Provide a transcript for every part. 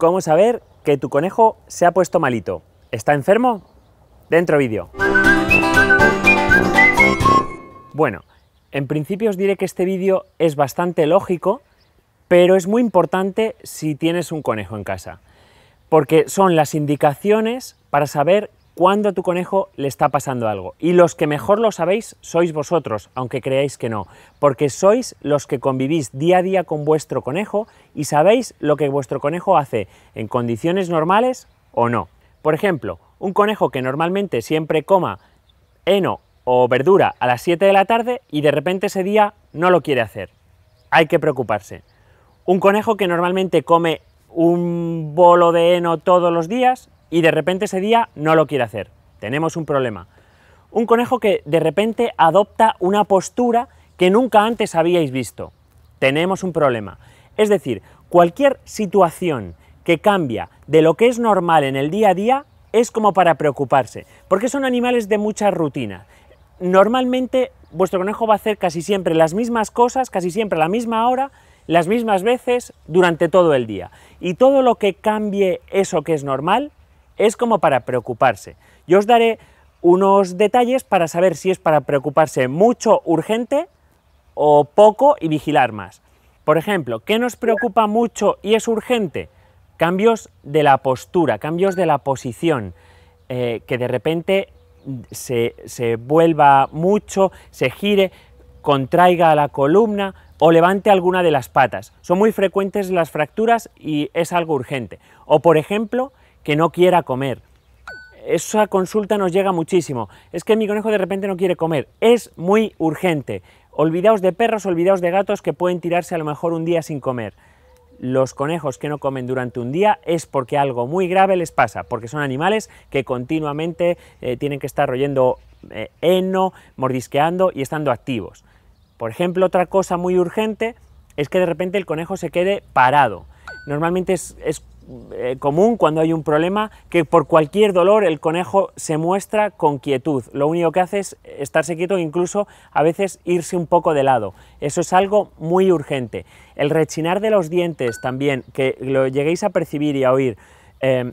¿Cómo saber que tu conejo se ha puesto malito? ¿Está enfermo? Dentro vídeo. Bueno, en principio os diré que este vídeo es bastante lógico, pero es muy importante si tienes un conejo en casa, porque son las indicaciones para saber cuando a tu conejo le está pasando algo. Y los que mejor lo sabéis sois vosotros, aunque creáis que no, porque sois los que convivís día a día con vuestro conejo y sabéis lo que vuestro conejo hace en condiciones normales o no. Por ejemplo, un conejo que normalmente siempre coma heno o verdura a las 7 de la tarde y de repente ese día no lo quiere hacer. Hay que preocuparse. Un conejo que normalmente come un bolo de heno todos los días y de repente ese día no lo quiere hacer. Tenemos un problema. Un conejo que de repente adopta una postura que nunca antes habíais visto. Tenemos un problema. Es decir, cualquier situación que cambia de lo que es normal en el día a día es como para preocuparse, porque son animales de mucha rutina. Normalmente vuestro conejo va a hacer casi siempre las mismas cosas, casi siempre a la misma hora, las mismas veces durante todo el día. Y todo lo que cambie eso que es normal es como para preocuparse. Yo os daré unos detalles para saber si es para preocuparse mucho urgente o poco y vigilar más. Por ejemplo, ¿qué nos preocupa mucho y es urgente? Cambios de la postura, cambios de la posición, eh, que de repente se vuelva mucho, se gire, contraiga la columna o levante alguna de las patas. Son muy frecuentes las fracturas y es algo urgente. O por ejemplo, que no quiera comer. Esa consulta nos llega muchísimo. Es que mi conejo de repente no quiere comer. Es muy urgente. Olvidaos de perros, olvidaos de gatos que pueden tirarse a lo mejor un día sin comer. Los conejos que no comen durante un día es porque algo muy grave les pasa, porque son animales que continuamente eh, tienen que estar royendo eh, heno, mordisqueando y estando activos. Por ejemplo, otra cosa muy urgente es que de repente el conejo se quede parado. Normalmente es eh, común cuando hay un problema, que por cualquier dolor el conejo se muestra con quietud. Lo único que hace es estarse quieto e incluso a veces irse un poco de lado. Eso es algo muy urgente. El rechinar de los dientes también, que lo lleguéis a percibir y a oír, Em,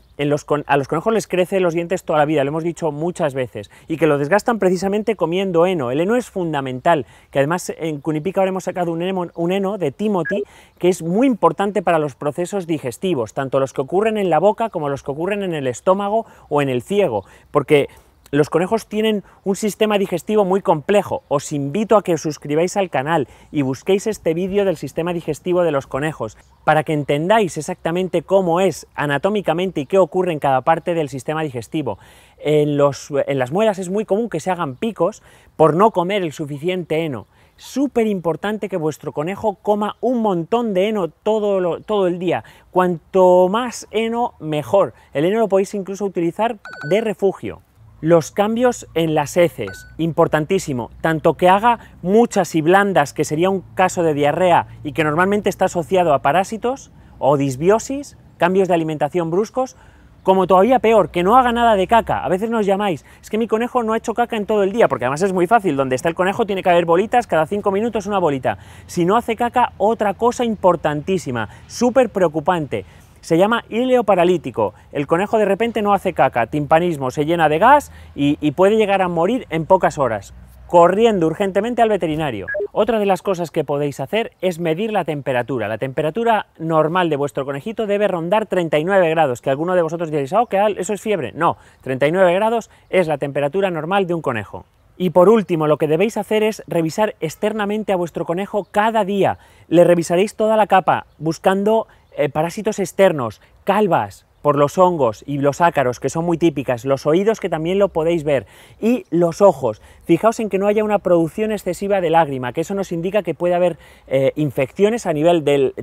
a los conejos les crecen los dientes toda la vida, lo hemos dicho muchas veces, y que lo desgastan precisamente comiendo heno. El heno es fundamental, que además en Cunipica ahora hemos sacado un heno, un heno de Timothy, que es muy importante para los procesos digestivos, tanto los que ocurren en la boca como los que ocurren en el estómago o en el ciego, porque los conejos tienen un sistema digestivo muy complejo. Os invito a que os suscribáis al canal y busquéis este vídeo del sistema digestivo de los conejos para que entendáis exactamente cómo es anatómicamente y qué ocurre en cada parte del sistema digestivo. En, las muelas es muy común que se hagan picos por no comer el suficiente heno. Súper importante que vuestro conejo coma un montón de heno todo, todo el día. Cuanto más heno, mejor. El heno lo podéis incluso utilizar de refugio. Los cambios en las heces, importantísimo, tanto que haga muchas y blandas, que sería un caso de diarrea y que normalmente está asociado a parásitos o disbiosis, cambios de alimentación bruscos, como todavía peor, que no haga nada de caca. A veces nos llamáis, es que mi conejo no ha hecho caca en todo el día, porque además es muy fácil, donde está el conejo tiene que haber bolitas, cada cinco minutos una bolita. Si no hace caca, otra cosa importantísima, súper preocupante se llama híleo paralítico. El conejo de repente no hace caca, timpanismo, se llena de gas y, puede llegar a morir en pocas horas corriendo urgentemente al veterinario. Otra de las cosas que podéis hacer es medir la temperatura. La temperatura normal de vuestro conejito debe rondar 39 grados, que alguno de vosotros diréis, oh, ah, que eso es fiebre. No, 39 grados es la temperatura normal de un conejo. Y por último, lo que debéis hacer es revisar externamente a vuestro conejo cada día. Le revisaréis toda la capa, buscando eh, parásitos externos, calvas, por los hongos y los ácaros, que son muy típicas, los oídos, que también lo podéis ver, y los ojos. Fijaos en que no haya una producción excesiva de lágrima, que eso nos indica que puede haber eh, infecciones a nivel de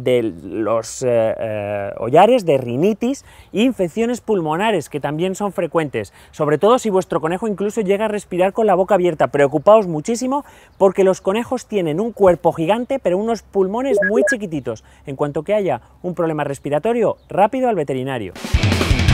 los eh, eh de rinitis, ...y infecciones pulmonares, que también son frecuentes, sobre todo si vuestro conejo incluso llega a respirar con la boca abierta. Preocupaos muchísimo porque los conejos tienen un cuerpo gigante, pero unos pulmones muy chiquititos. En cuanto que haya un problema respiratorio, rápido al veterinario. Thank you.